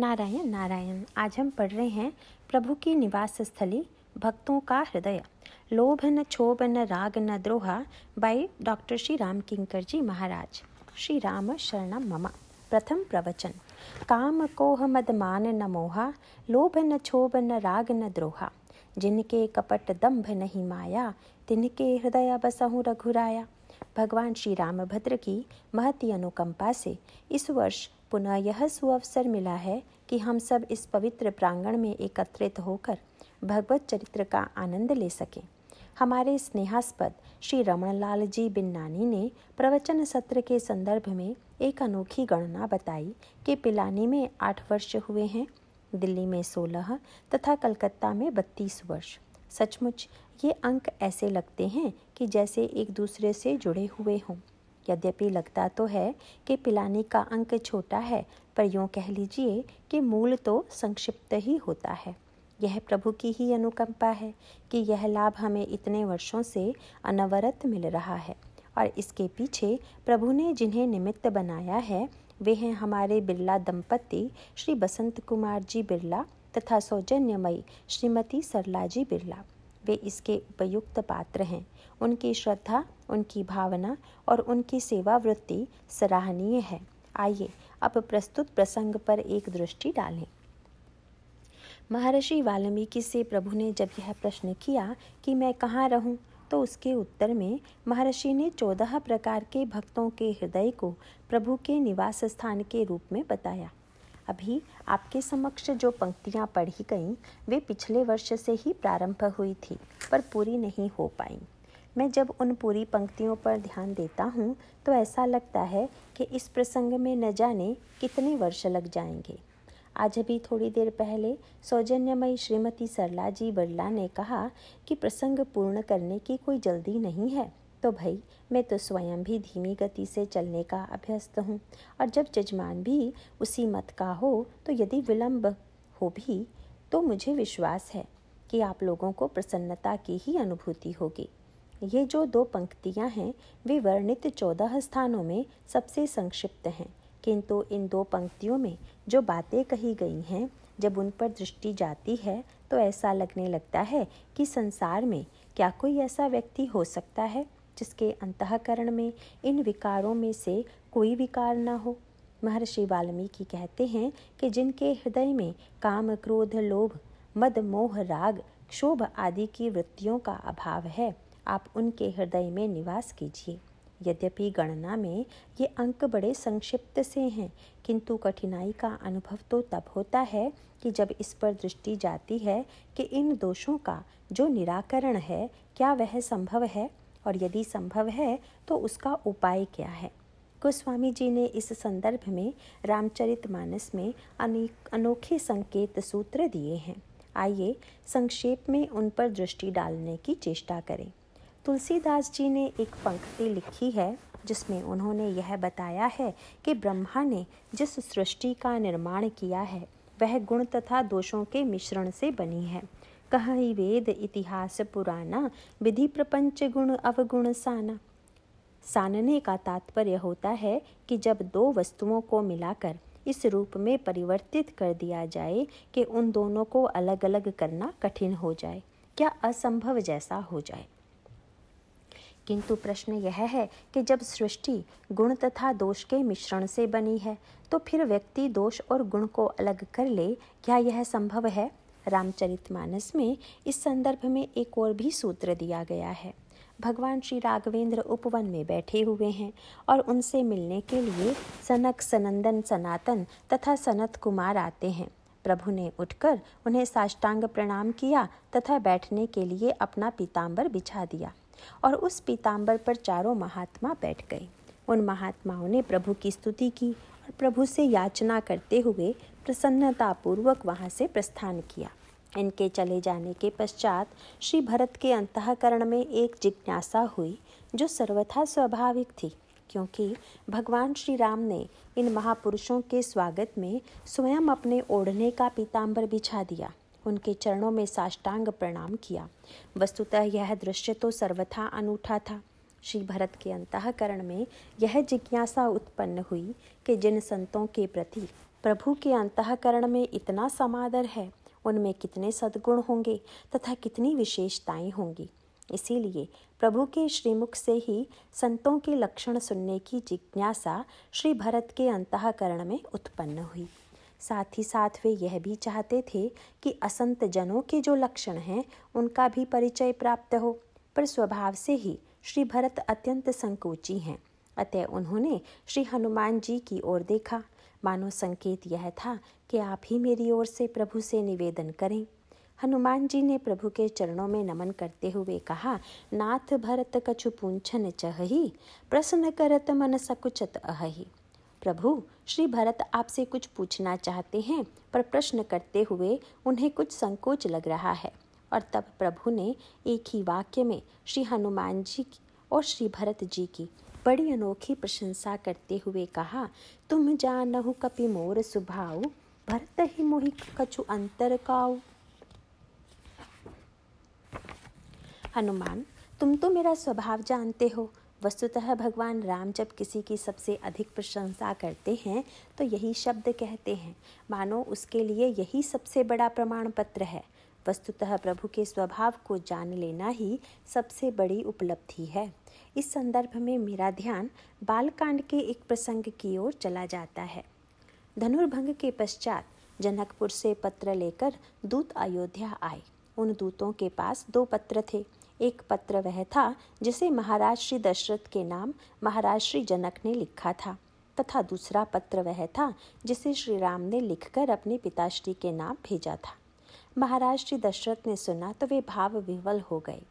नारायण नारायण आज हम पढ़ रहे हैं प्रभु की निवास स्थली भक्तों का हृदय लोभ न क्षोभ न राग न द्रोहा बाई डॉक्टर श्री राम किंकर जी महाराज श्री राम शरण ममा प्रथम प्रवचन काम कोह मदमान न मोहा लोभ न क्षोभ न राग न द्रोहा जिनके कपट दंभ नहीं माया तिनके हृदय बसहु रघुराया भगवान श्री रामभद्र की महती अनुकंपा से इस वर्ष पुनः यह सुअवसर मिला है कि हम सब इस पवित्र प्रांगण में एकत्रित होकर भगवत चरित्र का आनंद ले सकें हमारे स्नेहास्पद श्री रमणलाल जी बिन्नानी ने प्रवचन सत्र के संदर्भ में एक अनोखी गणना बताई कि पिलानी में आठ वर्ष हुए हैं दिल्ली में सोलह तथा कलकत्ता में बत्तीस वर्ष सचमुच ये अंक ऐसे लगते हैं कि जैसे एक दूसरे से जुड़े हुए हों यद्यपि लगता तो है कि पिलाने का अंक छोटा है पर यूँ कह लीजिए कि मूल तो संक्षिप्त ही होता है यह प्रभु की ही अनुकंपा है कि यह लाभ हमें इतने वर्षों से अनवरत मिल रहा है और इसके पीछे प्रभु ने जिन्हें निमित्त बनाया है वे हैं हमारे बिरला दंपति श्री बसंत कुमार जी बिरला तथा सौजन्यमयी श्रीमती सरलाजी बिरला वे इसके उपयुक्त पात्र हैं उनकी श्रद्धा उनकी भावना और उनकी सेवा वृत्ति सराहनीय है आइए अब प्रस्तुत प्रसंग पर एक दृष्टि डालें महर्षि वाल्मीकि से प्रभु ने जब यह प्रश्न किया कि मैं कहाँ रहूँ तो उसके उत्तर में महर्षि ने चौदह प्रकार के भक्तों के हृदय को प्रभु के निवास स्थान के रूप में बताया अभी आपके समक्ष जो पंक्तियाँ पढ़ी गईं वे पिछले वर्ष से ही प्रारंभ हुई थी पर पूरी नहीं हो पाई मैं जब उन पूरी पंक्तियों पर ध्यान देता हूँ तो ऐसा लगता है कि इस प्रसंग में न जाने कितने वर्ष लग जाएंगे आज अभी थोड़ी देर पहले सौजन्यमयी श्रीमती सरला जी बिरला ने कहा कि प्रसंग पूर्ण करने की कोई जल्दी नहीं है तो भाई मैं तो स्वयं भी धीमी गति से चलने का अभ्यस्त हूँ और जब जजमान भी उसी मत का हो तो यदि विलम्ब हो भी तो मुझे विश्वास है कि आप लोगों को प्रसन्नता की ही अनुभूति होगी ये जो दो पंक्तियाँ हैं वे वर्णित चौदह स्थानों में सबसे संक्षिप्त हैं किंतु इन दो पंक्तियों में जो बातें कही गई हैं जब उन पर दृष्टि जाती है तो ऐसा लगने लगता है कि संसार में क्या कोई ऐसा व्यक्ति हो सकता है जिसके अंतकरण में इन विकारों में से कोई विकार ना हो महर्षि वाल्मीकि कहते हैं कि जिनके हृदय में काम क्रोध लोभ मद मोह राग क्षोभ आदि की वृत्तियों का अभाव है आप उनके हृदय में निवास कीजिए यद्यपि गणना में ये अंक बड़े संक्षिप्त से हैं किंतु कठिनाई का अनुभव तो तब होता है कि जब इस पर दृष्टि जाती है कि इन दोषों का जो निराकरण है क्या वह संभव है और यदि संभव है तो उसका उपाय क्या है गोस्वामी जी ने इस संदर्भ में मानस में अनेक अनोखे संकेत सूत्र दिए हैं आइए संक्षेप में उन पर दृष्टि डालने की चेष्टा करें तुलसीदास जी ने एक पंक्ति लिखी है जिसमें उन्होंने यह बताया है कि ब्रह्मा ने जिस सृष्टि का निर्माण किया है वह गुण तथा दोषों के मिश्रण से बनी है कह ही वेद इतिहास पुराना विधि प्रपंच गुण अवगुण साना सानने का तात्पर्य होता है कि जब दो वस्तुओं को मिलाकर इस रूप में परिवर्तित कर दिया जाए कि उन दोनों को अलग अलग करना कठिन हो जाए क्या असंभव जैसा हो जाए किंतु प्रश्न यह है कि जब सृष्टि गुण तथा दोष के मिश्रण से बनी है तो फिर व्यक्ति दोष और गुण को अलग कर ले क्या यह संभव है रामचरितमानस में इस संदर्भ में एक और भी सूत्र दिया गया है भगवान श्री राघवेंद्र उपवन में बैठे हुए हैं और उनसे मिलने के लिए सनक सनंदन सनातन तथा सनत कुमार आते हैं प्रभु ने उठकर उन्हें साष्टांग प्रणाम किया तथा बैठने के लिए अपना पीताम्बर बिछा दिया और उस पीताम्बर पर चारों महात्मा बैठ गए उन महात्माओं ने प्रभु की स्तुति की और प्रभु से याचना करते हुए प्रसन्नतापूर्वक वहाँ से प्रस्थान किया इनके चले जाने के पश्चात श्री भरत के अंतकरण में एक जिज्ञासा हुई जो सर्वथा स्वाभाविक थी क्योंकि भगवान श्री राम ने इन महापुरुषों के स्वागत में स्वयं अपने ओढ़ने का पीताम्बर बिछा दिया उनके चरणों में साष्टांग प्रणाम किया वस्तुतः यह दृश्य तो सर्वथा अनूठा था श्री भरत के अंतकरण में यह जिज्ञासा उत्पन्न हुई कि जिन संतों के प्रति प्रभु के अंतकरण में इतना समादर है उनमें कितने सद्गुण होंगे तथा कितनी विशेषताएं होंगी इसीलिए प्रभु के श्रीमुख से ही संतों के लक्षण सुनने की जिज्ञासा श्री भरत के अंतकरण में उत्पन्न हुई साथ ही साथ वे यह भी चाहते थे कि असंत जनों के जो लक्षण हैं उनका भी परिचय प्राप्त हो पर स्वभाव से ही श्री भरत अत्यंत संकोची हैं अतः उन्होंने श्री हनुमान जी की ओर देखा मानो संकेत यह था कि आप ही मेरी ओर से प्रभु से निवेदन करें हनुमान जी ने प्रभु के चरणों में नमन करते हुए कहा नाथ भरत कछु पूछन चही प्रसन्न करत मन सकुचत अहि प्रभु श्री भरत आपसे कुछ पूछना चाहते हैं पर प्रश्न करते हुए उन्हें कुछ संकोच लग रहा है और तब प्रभु ने एक ही वाक्य में श्री हनुमान जी की और श्री भरत जी की बड़ी अनोखी प्रशंसा करते हुए कहा तुम जानहु कपि मोर सुभाऊ भरत ही मोहि कछु अंतर काऊ हनुमान तुम तो मेरा स्वभाव जानते हो वस्तुतः भगवान राम जब किसी की सबसे अधिक प्रशंसा करते हैं तो यही शब्द कहते हैं मानो उसके लिए यही सबसे बड़ा प्रमाण पत्र है वस्तुतः प्रभु के स्वभाव को जान लेना ही सबसे बड़ी उपलब्धि है इस संदर्भ में मेरा ध्यान बालकांड के एक प्रसंग की ओर चला जाता है धनुर्भंग के पश्चात जनकपुर से पत्र लेकर दूत अयोध्या आए उन दूतों के पास दो पत्र थे एक पत्र वह था जिसे महाराज श्री दशरथ के नाम महाराज श्री जनक ने लिखा था तथा दूसरा पत्र वह था जिसे श्री राम ने लिखकर अपने पिताश्री के नाम भेजा था महाराज श्री दशरथ ने सुना तो वे भाव विवल हो गए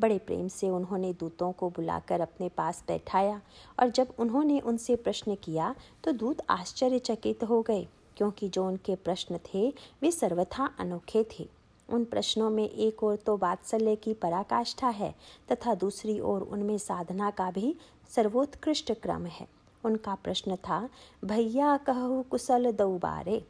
बड़े प्रेम से उन्होंने दूतों को बुलाकर अपने पास बैठाया और जब उन्होंने उनसे प्रश्न किया तो दूत आश्चर्यचकित हो गए क्योंकि जो उनके प्रश्न थे वे सर्वथा अनोखे थे उन प्रश्नों में एक ओर तो वात्सल्य की पराकाष्ठा है तथा दूसरी ओर उनमें साधना का भी सर्वोत्कृष्ट क्रम है उनका प्रश्न था भैया कहु कुशल दौबारे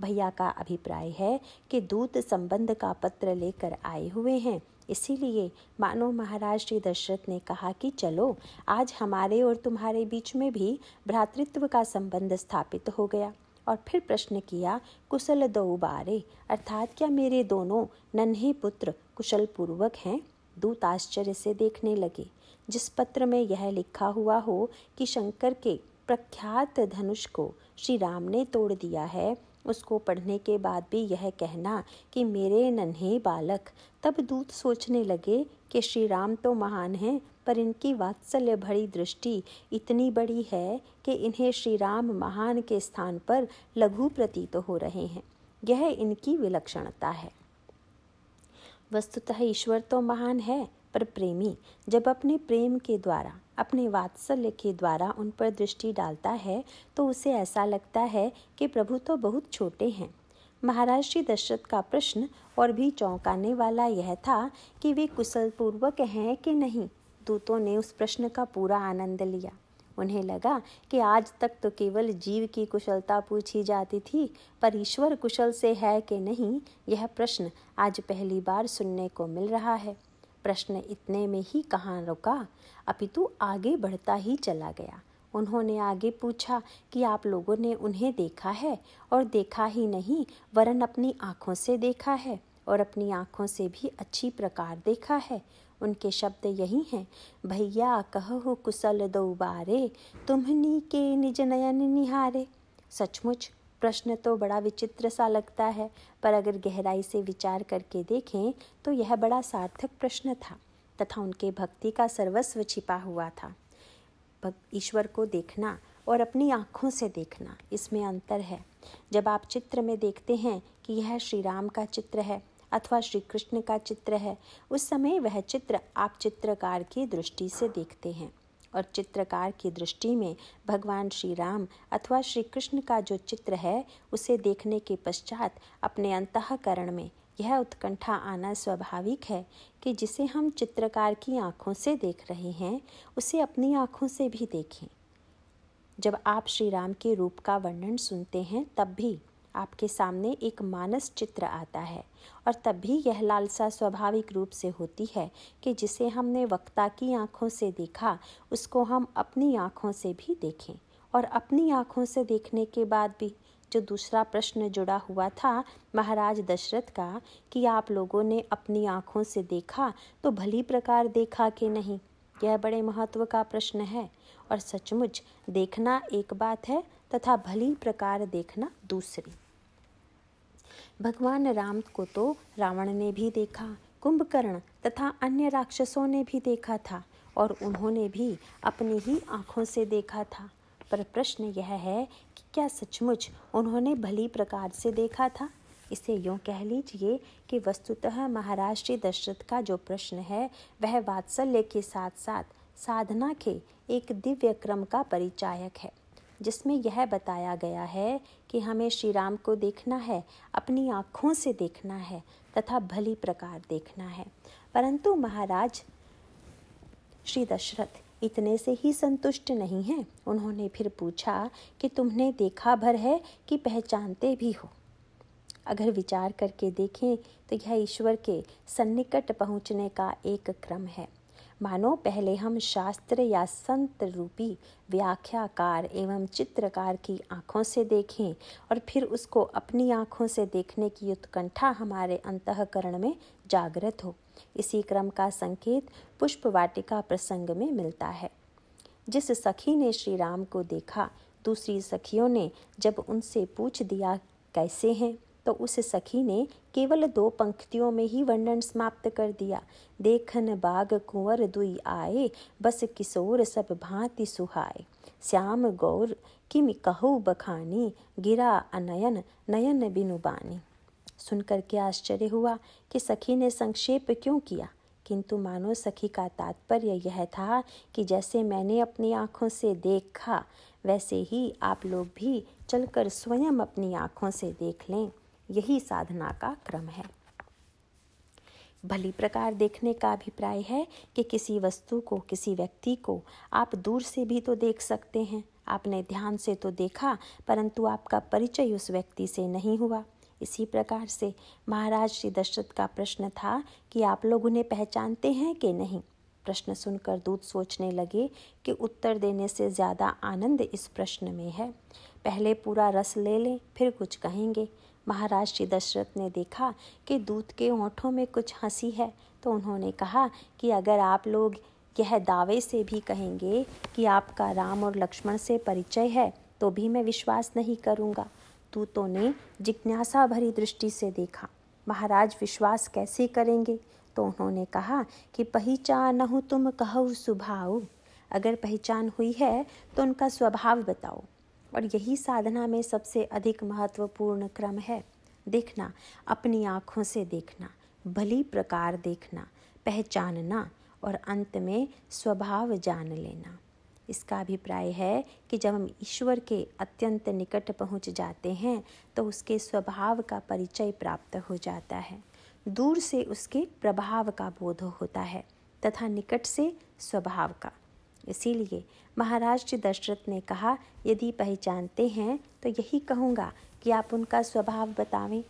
भैया का अभिप्राय है कि दूत संबंध का पत्र लेकर आए हुए हैं इसीलिए मानो महाराज श्री दशरथ ने कहा कि चलो आज हमारे और तुम्हारे बीच में भी भ्रातृत्व का संबंध स्थापित हो गया और फिर प्रश्न किया कुशल दो बारे अर्थात क्या मेरे दोनों नन्हे पुत्र कुशल पूर्वक हैं दूत आश्चर्य से देखने लगे जिस पत्र में यह लिखा हुआ हो कि शंकर के प्रख्यात धनुष को श्री राम ने तोड़ दिया है उसको पढ़ने के बाद भी यह कहना कि मेरे नन्हे बालक तब दूत सोचने लगे कि श्री राम तो महान हैं पर इनकी वात्सल्य भरी दृष्टि इतनी बड़ी है कि इन्हें श्री राम महान के स्थान पर लघु प्रतीत हो रहे हैं यह इनकी विलक्षणता है वस्तुतः ईश्वर तो महान है पर प्रेमी जब अपने प्रेम के द्वारा अपने वात्सल्य के द्वारा उन पर दृष्टि डालता है तो उसे ऐसा लगता है कि प्रभु तो बहुत छोटे हैं महाराज श्री दशरथ का प्रश्न और भी चौंकाने वाला यह था कि वे कुशलपूर्वक हैं कि नहीं दूतों ने उस प्रश्न का पूरा आनंद लिया उन्हें लगा कि आज तक तो केवल जीव की कुशलता पूछी जाती थी पर ईश्वर कुशल से है कि नहीं यह प्रश्न आज पहली बार सुनने को मिल रहा है प्रश्न इतने में ही कहाँ रुका अपितु तो आगे बढ़ता ही चला गया उन्होंने आगे पूछा कि आप लोगों ने उन्हें देखा है और देखा ही नहीं वरन अपनी आँखों से देखा है और अपनी आँखों से भी अच्छी प्रकार देखा है उनके शब्द यही हैं भैया कहु कुशल दो बारे तुम्हनी के निज नयन निहारे सचमुच प्रश्न तो बड़ा विचित्र सा लगता है पर अगर गहराई से विचार करके देखें तो यह बड़ा सार्थक प्रश्न था तथा उनके भक्ति का सर्वस्व छिपा हुआ था ईश्वर को देखना और अपनी आँखों से देखना इसमें अंतर है जब आप चित्र में देखते हैं कि यह श्री राम का चित्र है अथवा श्री कृष्ण का चित्र है उस समय वह चित्र आप चित्रकार की दृष्टि से देखते हैं और चित्रकार की दृष्टि में भगवान श्री राम अथवा श्री कृष्ण का जो चित्र है उसे देखने के पश्चात अपने अंतकरण में यह उत्कंठा आना स्वाभाविक है कि जिसे हम चित्रकार की आँखों से देख रहे हैं उसे अपनी आँखों से भी देखें जब आप श्री राम के रूप का वर्णन सुनते हैं तब भी आपके सामने एक मानस चित्र आता है और तब भी यह लालसा स्वाभाविक रूप से होती है कि जिसे हमने वक्ता की आँखों से देखा उसको हम अपनी आँखों से भी देखें और अपनी आँखों से देखने के बाद भी जो दूसरा प्रश्न जुड़ा हुआ था महाराज दशरथ का कि आप लोगों ने अपनी आँखों से देखा तो भली प्रकार देखा कि नहीं यह बड़े महत्व का प्रश्न है और सचमुच देखना एक बात है तथा भली प्रकार देखना दूसरी भगवान राम को तो रावण ने भी देखा कुंभकर्ण तथा अन्य राक्षसों ने भी देखा था और उन्होंने भी अपनी ही आँखों से देखा था पर प्रश्न यह है कि क्या सचमुच उन्होंने भली प्रकार से देखा था इसे यूँ कह लीजिए कि वस्तुतः महाराज श्री दशरथ का जो प्रश्न है वह वात्सल्य के साथ साथ साधना के एक दिव्य क्रम का परिचायक है जिसमें यह बताया गया है कि हमें श्री राम को देखना है अपनी आँखों से देखना है तथा भली प्रकार देखना है परंतु महाराज श्री दशरथ इतने से ही संतुष्ट नहीं हैं उन्होंने फिर पूछा कि तुमने देखा भर है कि पहचानते भी हो अगर विचार करके देखें तो यह ईश्वर के सन्निकट पहुंचने का एक क्रम है मानो पहले हम शास्त्र या संत रूपी व्याख्याकार एवं चित्रकार की आँखों से देखें और फिर उसको अपनी आँखों से देखने की उत्कंठा हमारे अंतकरण में जागृत हो इसी क्रम का संकेत पुष्प वाटिका प्रसंग में मिलता है जिस सखी ने श्री राम को देखा दूसरी सखियों ने जब उनसे पूछ दिया कैसे हैं तो उस सखी ने केवल दो पंक्तियों में ही वर्णन समाप्त कर दिया देखन बाग कुंवर दुई आए बस किशोर सब भांति सुहाए श्याम गौर किम कहु बखानी गिरा अनयन नयन बिनु बानी सुनकर के आश्चर्य हुआ कि सखी ने संक्षेप क्यों किया किंतु मानो सखी का तात्पर्य यह था कि जैसे मैंने अपनी आँखों से देखा वैसे ही आप लोग भी चलकर स्वयं अपनी आँखों से देख लें यही साधना का क्रम है भली प्रकार देखने का अभिप्राय है कि किसी वस्तु को किसी व्यक्ति को आप दूर से भी तो देख सकते हैं आपने ध्यान से तो देखा परंतु आपका परिचय उस व्यक्ति से नहीं हुआ इसी प्रकार से महाराज श्री दशरथ का प्रश्न था कि आप लोग उन्हें पहचानते हैं कि नहीं प्रश्न सुनकर दूत सोचने लगे कि उत्तर देने से ज़्यादा आनंद इस प्रश्न में है पहले पूरा रस ले लें फिर कुछ कहेंगे महाराज श्री दशरथ ने देखा कि दूत के ओंठों में कुछ हंसी है तो उन्होंने कहा कि अगर आप लोग यह दावे से भी कहेंगे कि आपका राम और लक्ष्मण से परिचय है तो भी मैं विश्वास नहीं करूँगा दूतों ने जिज्ञासा भरी दृष्टि से देखा महाराज विश्वास कैसे करेंगे तो उन्होंने कहा कि पहचान हूँ तुम कहो सुभाव अगर पहचान हुई है तो उनका स्वभाव बताओ और यही साधना में सबसे अधिक महत्वपूर्ण क्रम है देखना अपनी आँखों से देखना भली प्रकार देखना पहचानना और अंत में स्वभाव जान लेना इसका अभिप्राय है कि जब हम ईश्वर के अत्यंत निकट पहुंच जाते हैं तो उसके स्वभाव का परिचय प्राप्त हो जाता है दूर से उसके प्रभाव का बोध होता है तथा निकट से स्वभाव का इसीलिए महाराज जी दशरथ ने कहा यदि पहचानते हैं तो यही कहूँगा कि आप उनका स्वभाव बतावें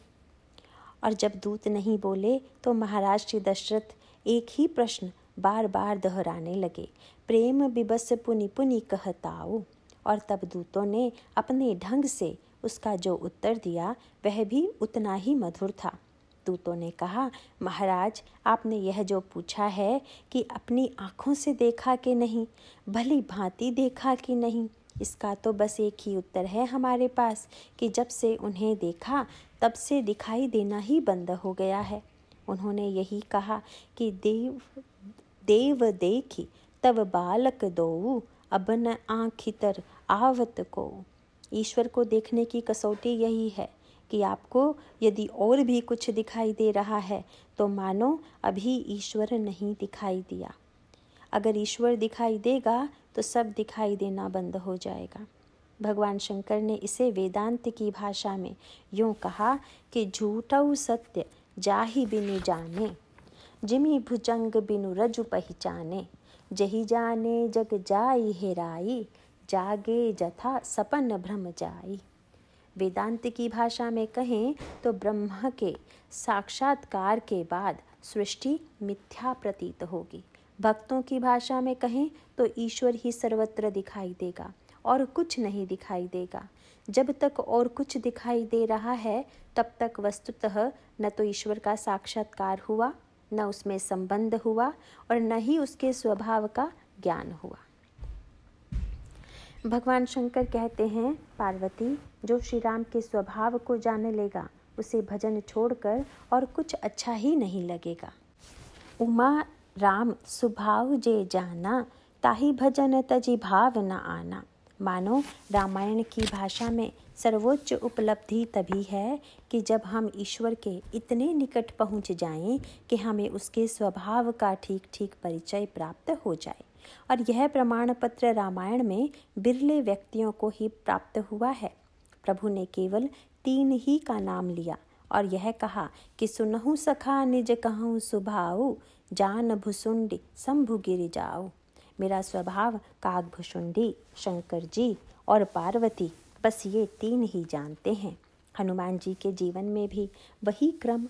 और जब दूत नहीं बोले तो महाराज जी दशरथ एक ही प्रश्न बार बार दोहराने लगे प्रेम बिबस पुनि पुनि कहताओ और तब दूतों ने अपने ढंग से उसका जो उत्तर दिया वह भी उतना ही मधुर था दूतों ने कहा महाराज आपने यह जो पूछा है कि अपनी आँखों से देखा कि नहीं भली भांति देखा कि नहीं इसका तो बस एक ही उत्तर है हमारे पास कि जब से उन्हें देखा तब से दिखाई देना ही बंद हो गया है उन्होंने यही कहा कि देव देव देखी तब बालक दो अब न आँखितर आवत को ईश्वर को देखने की कसौटी यही है कि आपको यदि और भी कुछ दिखाई दे रहा है तो मानो अभी ईश्वर नहीं दिखाई दिया अगर ईश्वर दिखाई देगा तो सब दिखाई देना बंद हो जाएगा भगवान शंकर ने इसे वेदांत की भाषा में यूँ कहा कि झूठऊ सत्य जाहि बिनु जाने जिमी भुजंग बिनु रजु पहचाने जही जाने जग जाई हेराई जागे जथा सपन भ्रम जाई वेदांत की भाषा में कहें तो ब्रह्म के साक्षात्कार के बाद सृष्टि मिथ्या प्रतीत होगी भक्तों की भाषा में कहें तो ईश्वर ही सर्वत्र दिखाई देगा और कुछ नहीं दिखाई देगा जब तक और कुछ दिखाई दे रहा है तब तक वस्तुतः न तो ईश्वर का साक्षात्कार हुआ न उसमें संबंध हुआ और न ही उसके स्वभाव का ज्ञान हुआ भगवान शंकर कहते हैं पार्वती जो श्री राम के स्वभाव को जान लेगा उसे भजन छोड़कर और कुछ अच्छा ही नहीं लगेगा उमा राम स्वभाव जे जाना ताही भजन तजी भाव न आना मानो रामायण की भाषा में सर्वोच्च उपलब्धि तभी है कि जब हम ईश्वर के इतने निकट पहुंच जाएं कि हमें उसके स्वभाव का ठीक ठीक परिचय प्राप्त हो जाए और यह प्रमाण पत्र रामायण में बिरले व्यक्तियों को ही प्राप्त हुआ है प्रभु ने केवल तीन ही का नाम लिया और यह कहा कि सुनहु सखा निज कहूँ सुभाऊ जान भुसुंडी शंभु गिर जाऊ मेरा स्वभाव काग भुसुंडी शंकर जी और पार्वती बस ये तीन ही जानते हैं हनुमान जी के जीवन में भी वही क्रम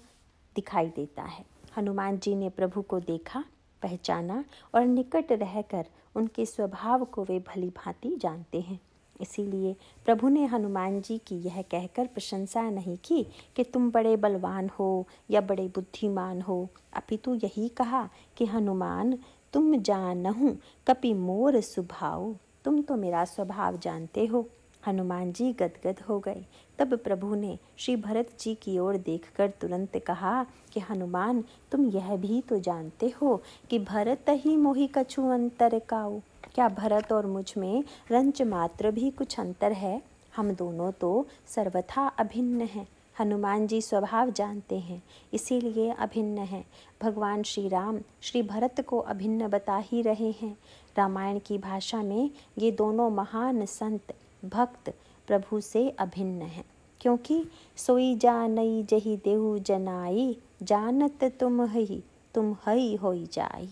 दिखाई देता है हनुमान जी ने प्रभु को देखा पहचाना और निकट रहकर उनके स्वभाव को वे भली भांति जानते हैं इसीलिए प्रभु ने हनुमान जी की यह कहकर प्रशंसा नहीं की कि तुम बड़े बलवान हो या बड़े बुद्धिमान हो अपितु यही कहा कि हनुमान तुम जानहूँ कपि मोर सुभाव तुम तो मेरा स्वभाव जानते हो हनुमान जी गदगद हो गए तब प्रभु ने श्री भरत जी की ओर देखकर तुरंत कहा कि हनुमान तुम यह भी तो जानते हो कि भरत ही मोहि कछु अंतर काऊ क्या भरत और मुझ में रंच मात्र भी कुछ अंतर है हम दोनों तो सर्वथा अभिन्न हैं हनुमान जी स्वभाव जानते हैं इसीलिए अभिन्न हैं भगवान श्री राम श्री भरत को अभिन्न बता ही रहे हैं रामायण की भाषा में ये दोनों महान संत भक्त प्रभु से अभिन्न हैं क्योंकि सोई जानई जही देहु जनाई जानत तुम ही तुम हई हो जाई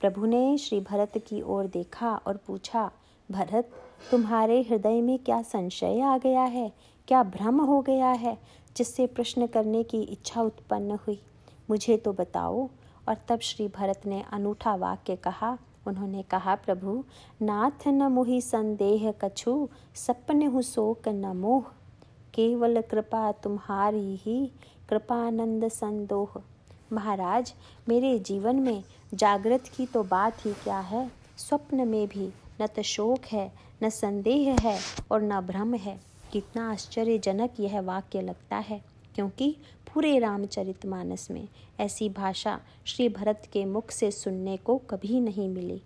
प्रभु ने श्री भरत की ओर देखा और पूछा भरत तुम्हारे हृदय में क्या संशय आ गया है क्या भ्रम हो गया है जिससे प्रश्न करने की इच्छा उत्पन्न हुई मुझे तो बताओ और तब श्री भरत ने अनूठा वाक्य कहा उन्होंने कहा प्रभु नाथ न मुहि संदेह कछु सपन हु शोक न मोह केवल कृपा तुम्हारी ही कृपानंद संदोह महाराज मेरे जीवन में जागृत की तो बात ही क्या है स्वप्न में भी न तो शोक है न संदेह है और न भ्रम है कितना आश्चर्यजनक यह वाक्य लगता है क्योंकि पूरे रामचरित मानस में ऐसी भाषा श्री भरत के मुख से सुनने को कभी नहीं मिली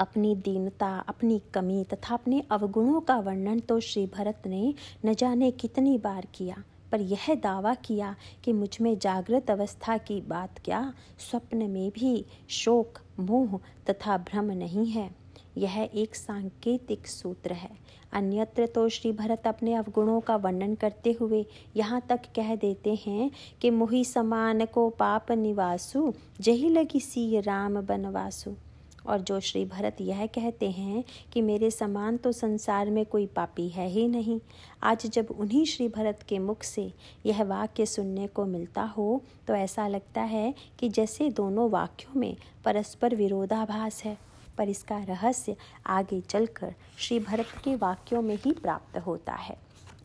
अपनी दीनता अपनी कमी तथा अपने अवगुणों का वर्णन तो श्री भरत ने न जाने कितनी बार किया पर यह दावा किया कि मुझ में जागृत अवस्था की बात क्या स्वप्न में भी शोक मोह तथा भ्रम नहीं है यह एक सांकेतिक सूत्र है अन्यत्र तो श्री भरत अपने अवगुणों का वर्णन करते हुए यहाँ तक कह देते हैं कि मोहि समान को पाप निवासु जही लगी सी राम बनवासु और जो श्री भरत यह कहते हैं कि मेरे समान तो संसार में कोई पापी है ही नहीं आज जब उन्हीं श्री भरत के मुख से यह वाक्य सुनने को मिलता हो तो ऐसा लगता है कि जैसे दोनों वाक्यों में परस्पर विरोधाभास है पर इसका रहस्य आगे चलकर श्री भरत के वाक्यों में ही प्राप्त होता है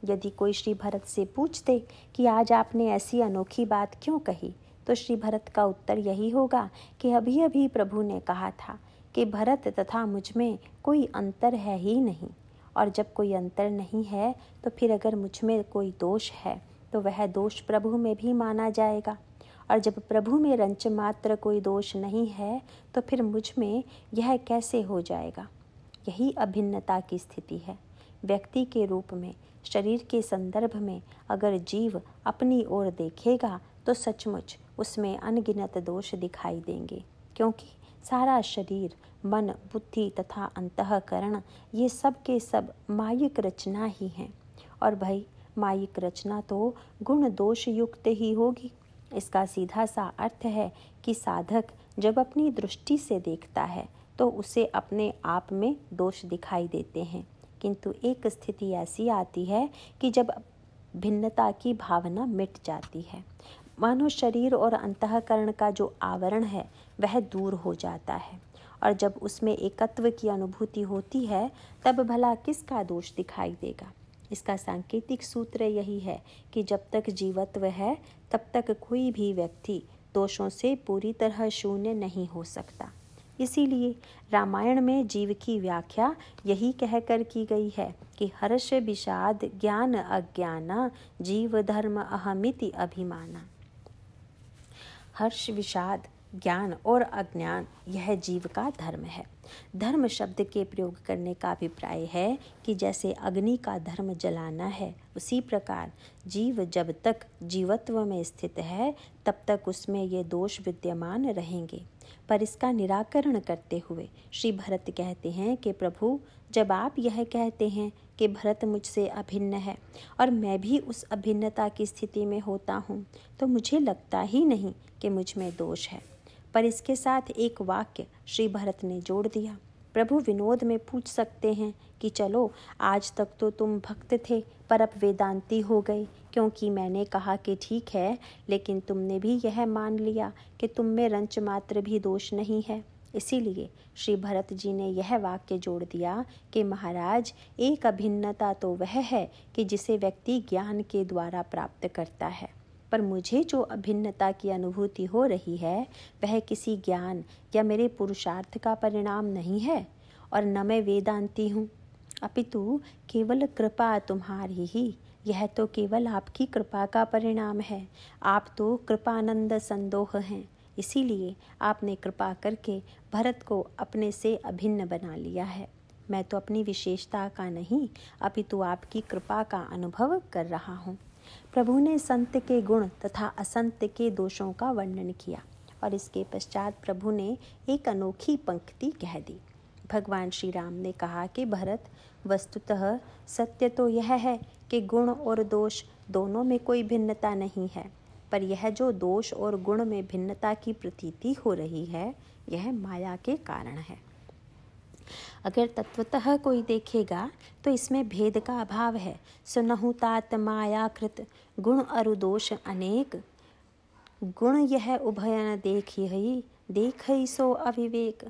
यदि कोई श्री भरत से पूछते कि आज आपने ऐसी अनोखी बात क्यों कही तो श्री भरत का उत्तर यही होगा कि अभी अभी प्रभु ने कहा था कि भरत तथा मुझ में कोई अंतर है ही नहीं और जब कोई अंतर नहीं है तो फिर अगर मुझ में कोई दोष है तो वह दोष प्रभु में भी माना जाएगा और जब प्रभु में रंच मात्र कोई दोष नहीं है तो फिर मुझ में यह कैसे हो जाएगा यही अभिन्नता की स्थिति है व्यक्ति के रूप में शरीर के संदर्भ में अगर जीव अपनी ओर देखेगा तो सचमुच उसमें अनगिनत दोष दिखाई देंगे क्योंकि सारा शरीर मन बुद्धि तथा अंतकरण ये सब के सब मायिक रचना ही हैं और भाई मायिक रचना तो गुण दोष युक्त ही होगी इसका सीधा सा अर्थ है कि साधक जब अपनी दृष्टि से देखता है तो उसे अपने आप में दोष दिखाई देते हैं किंतु एक स्थिति ऐसी आती है कि जब भिन्नता की भावना मिट जाती है मानो शरीर और अंतकरण का जो आवरण है वह दूर हो जाता है और जब उसमें एकत्व की अनुभूति होती है तब भला किसका दोष दिखाई देगा इसका सांकेतिक सूत्र यही है कि जब तक जीवत्व है तब तक कोई भी व्यक्ति दोषों से पूरी तरह शून्य नहीं हो सकता इसीलिए रामायण में जीव की व्याख्या यही कहकर की गई है कि हर्ष विषाद ज्ञान अज्ञाना जीव धर्म अहमिति अभिमाना हर्ष विषाद ज्ञान और अज्ञान यह जीव का धर्म है धर्म शब्द के प्रयोग करने का अभिप्राय है कि जैसे अग्नि का धर्म जलाना है उसी प्रकार जीव जब तक जीवत्व में स्थित है तब तक उसमें ये दोष विद्यमान रहेंगे पर इसका निराकरण करते हुए श्री भरत कहते हैं कि प्रभु जब आप यह कहते हैं कि भरत मुझसे अभिन्न है और मैं भी उस अभिन्नता की स्थिति में होता हूँ तो मुझे लगता ही नहीं कि मुझ में दोष है पर इसके साथ एक वाक्य श्री भरत ने जोड़ दिया प्रभु विनोद में पूछ सकते हैं कि चलो आज तक तो तुम भक्त थे पर अब वेदांति हो गए क्योंकि मैंने कहा कि ठीक है लेकिन तुमने भी यह मान लिया कि तुम में रंच मात्र भी दोष नहीं है इसीलिए श्री भरत जी ने यह वाक्य जोड़ दिया कि महाराज एक अभिन्नता तो वह है कि जिसे व्यक्ति ज्ञान के द्वारा प्राप्त करता है पर मुझे जो अभिन्नता की अनुभूति हो रही है वह किसी ज्ञान या मेरे पुरुषार्थ का परिणाम नहीं है और न मैं वेदांती हूँ अपितु केवल कृपा तुम्हारी ही यह तो केवल आपकी कृपा का परिणाम है आप तो कृपानंद संदोह हैं इसीलिए आपने कृपा करके भरत को अपने से अभिन्न बना लिया है मैं तो अपनी विशेषता का नहीं अपितु आपकी कृपा का अनुभव कर रहा हूँ प्रभु ने संत के गुण तथा असंत के दोषों का वर्णन किया और इसके पश्चात प्रभु ने एक अनोखी पंक्ति कह दी भगवान श्री राम ने कहा कि भरत वस्तुतः सत्य तो यह है कि गुण और दोष दोनों में कोई भिन्नता नहीं है पर यह जो दोष और गुण में भिन्नता की प्रतीति हो रही है यह माया के कारण है अगर तत्वतः कोई देखेगा तो इसमें भेद का अभाव है सुनहुतात मायाकृत गुण अरुदोष अनेक गुण यह उभयन देख ही देख ही सो अविवेक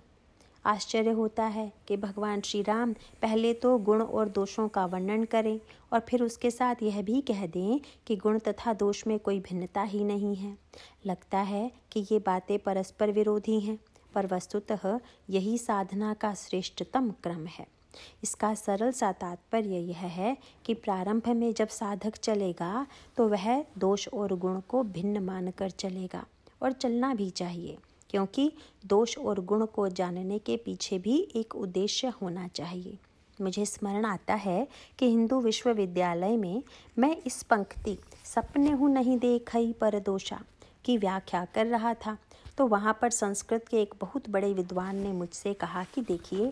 आश्चर्य होता है कि भगवान श्री राम पहले तो गुण और दोषों का वर्णन करें और फिर उसके साथ यह भी कह दें कि गुण तथा दोष में कोई भिन्नता ही नहीं है लगता है कि ये बातें परस्पर विरोधी हैं पर वस्तुतः यही साधना का श्रेष्ठतम क्रम है इसका सरल सा तात्पर्य यह है कि प्रारंभ में जब साधक चलेगा तो वह दोष और गुण को भिन्न मानकर चलेगा और चलना भी चाहिए क्योंकि दोष और गुण को जानने के पीछे भी एक उद्देश्य होना चाहिए मुझे स्मरण आता है कि हिंदू विश्वविद्यालय में मैं इस पंक्ति सपने हूँ नहीं देखई पर दोषा की व्याख्या कर रहा था तो वहाँ पर संस्कृत के एक बहुत बड़े विद्वान ने मुझसे कहा कि देखिए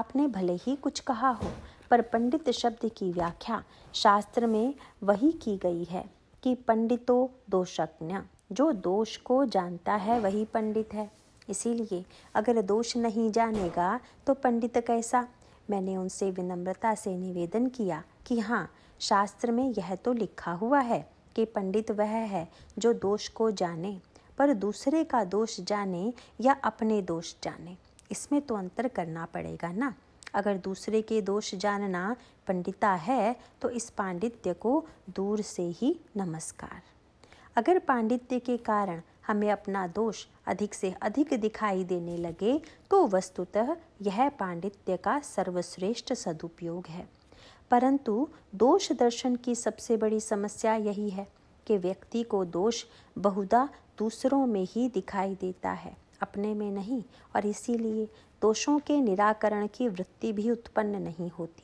आपने भले ही कुछ कहा हो पर पंडित शब्द की व्याख्या शास्त्र में वही की गई है कि पंडितो दोषज्ञ जो दोष को जानता है वही पंडित है इसीलिए अगर दोष नहीं जानेगा तो पंडित कैसा मैंने उनसे विनम्रता से निवेदन किया कि हाँ शास्त्र में यह तो लिखा हुआ है कि पंडित वह है जो दोष को जाने पर दूसरे का दोष जाने या अपने दोष जाने इसमें तो अंतर करना पड़ेगा ना अगर दूसरे के दोष जानना पंडिता है तो इस पांडित्य को दूर से ही नमस्कार अगर पांडित्य के कारण हमें अपना दोष अधिक से अधिक दिखाई देने लगे तो वस्तुतः यह पांडित्य का सर्वश्रेष्ठ सदुपयोग है परंतु दोष दर्शन की सबसे बड़ी समस्या यही है कि व्यक्ति को दोष बहुधा दूसरों में ही दिखाई देता है अपने में नहीं और इसीलिए दोषों के निराकरण की वृत्ति भी उत्पन्न नहीं होती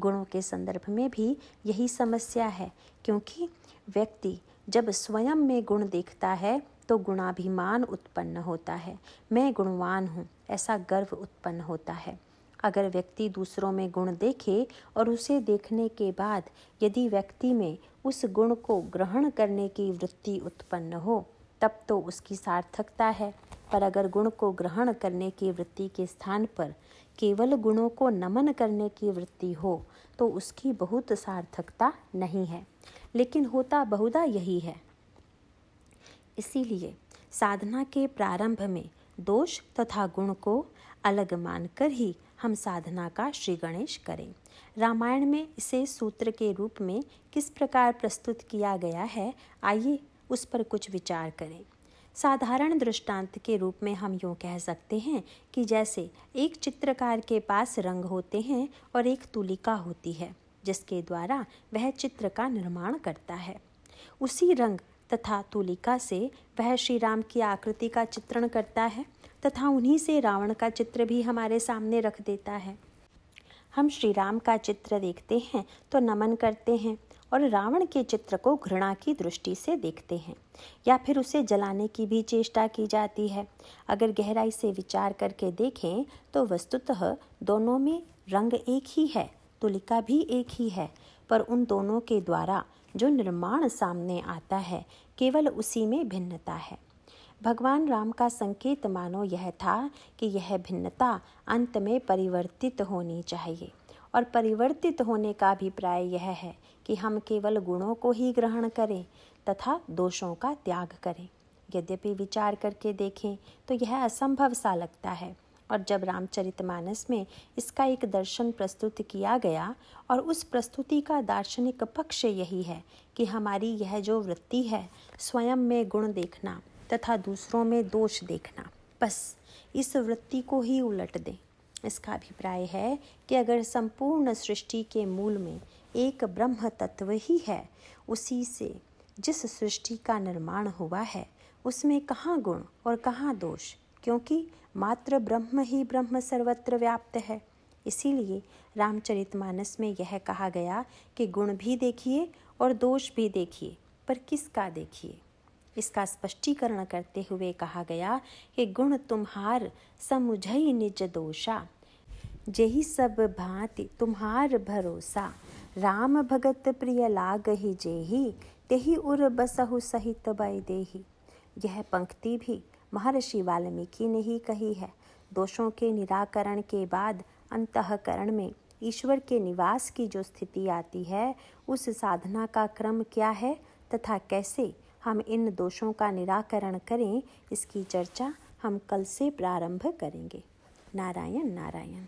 गुणों के संदर्भ में भी यही समस्या है क्योंकि व्यक्ति जब स्वयं में गुण देखता है तो गुणाभिमान उत्पन्न होता है मैं गुणवान हूँ ऐसा गर्व उत्पन्न होता है अगर व्यक्ति दूसरों में गुण देखे और उसे देखने के बाद यदि व्यक्ति में उस गुण को ग्रहण करने की वृत्ति उत्पन्न हो तब तो उसकी सार्थकता है पर अगर गुण को ग्रहण करने की वृत्ति के स्थान पर केवल गुणों को नमन करने की वृत्ति हो तो उसकी बहुत सार्थकता नहीं है लेकिन होता बहुधा यही है इसीलिए साधना के प्रारंभ में दोष तथा गुण को अलग मानकर ही हम साधना का श्री गणेश करें रामायण में इसे सूत्र के रूप में किस प्रकार प्रस्तुत किया गया है आइए उस पर कुछ विचार करें साधारण दृष्टांत के रूप में हम यूँ कह सकते हैं कि जैसे एक चित्रकार के पास रंग होते हैं और एक तुलिका होती है जिसके द्वारा वह चित्र का निर्माण करता है उसी रंग तथा तुलिका से वह श्री राम की आकृति का चित्रण करता है तथा उन्हीं से रावण का चित्र भी हमारे सामने रख देता है हम श्री राम का चित्र देखते हैं तो नमन करते हैं और रावण के चित्र को घृणा की दृष्टि से देखते हैं या फिर उसे जलाने की भी चेष्टा की जाती है अगर गहराई से विचार करके देखें तो वस्तुतः दोनों में रंग एक ही है तुलिका भी एक ही है पर उन दोनों के द्वारा जो निर्माण सामने आता है केवल उसी में भिन्नता है भगवान राम का संकेत मानो यह था कि यह भिन्नता अंत में परिवर्तित होनी चाहिए और परिवर्तित होने का अभिप्राय यह है कि हम केवल गुणों को ही ग्रहण करें तथा दोषों का त्याग करें यद्यपि विचार करके देखें तो यह असंभव सा लगता है और जब रामचरितमानस में इसका एक दर्शन प्रस्तुत किया गया और उस प्रस्तुति का दार्शनिक पक्ष यही है कि हमारी यह जो वृत्ति है स्वयं में गुण देखना तथा दूसरों में दोष देखना बस इस वृत्ति को ही उलट दें इसका अभिप्राय है कि अगर संपूर्ण सृष्टि के मूल में एक ब्रह्म तत्व ही है उसी से जिस सृष्टि का निर्माण हुआ है उसमें कहाँ गुण और कहाँ दोष क्योंकि मात्र ब्रह्म ही ब्रह्म सर्वत्र व्याप्त है इसीलिए रामचरितमानस में यह कहा गया कि गुण भी देखिए और दोष भी देखिए पर किसका देखिए इसका स्पष्टीकरण करते हुए कहा गया कि गुण तुम्हार समुझई निज दोषा जही सब भांति तुम्हार भरोसा राम भगत प्रिय लाग ही जेही तेही उर बसहु सहित बय देही यह पंक्ति भी महर्षि वाल्मीकि ने ही कही है दोषों के निराकरण के बाद अंतकरण में ईश्वर के निवास की जो स्थिति आती है उस साधना का क्रम क्या है तथा कैसे हम इन दोषों का निराकरण करें इसकी चर्चा हम कल से प्रारंभ करेंगे नारायण नारायण